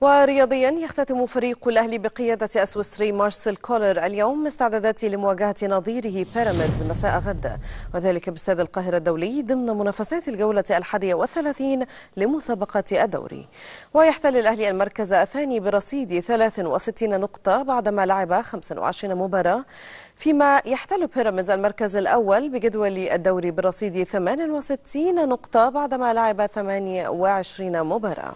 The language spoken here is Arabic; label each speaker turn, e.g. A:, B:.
A: ورياضيا يختتم فريق الأهلي بقيادة السويسري مارسيل كولر اليوم استعدادات لمواجهة نظيره بيراميدز مساء غد وذلك باستاد القاهرة الدولي ضمن منافسات الجولة الحادية والثلاثين لمسابقة الدوري ويحتل الأهلي المركز الثاني برصيد 63 نقطة بعدما لعب 25 مباراة فيما يحتل بيراميدز المركز الأول بجدول الدوري برصيد 68 نقطة بعدما لعب 28 مباراة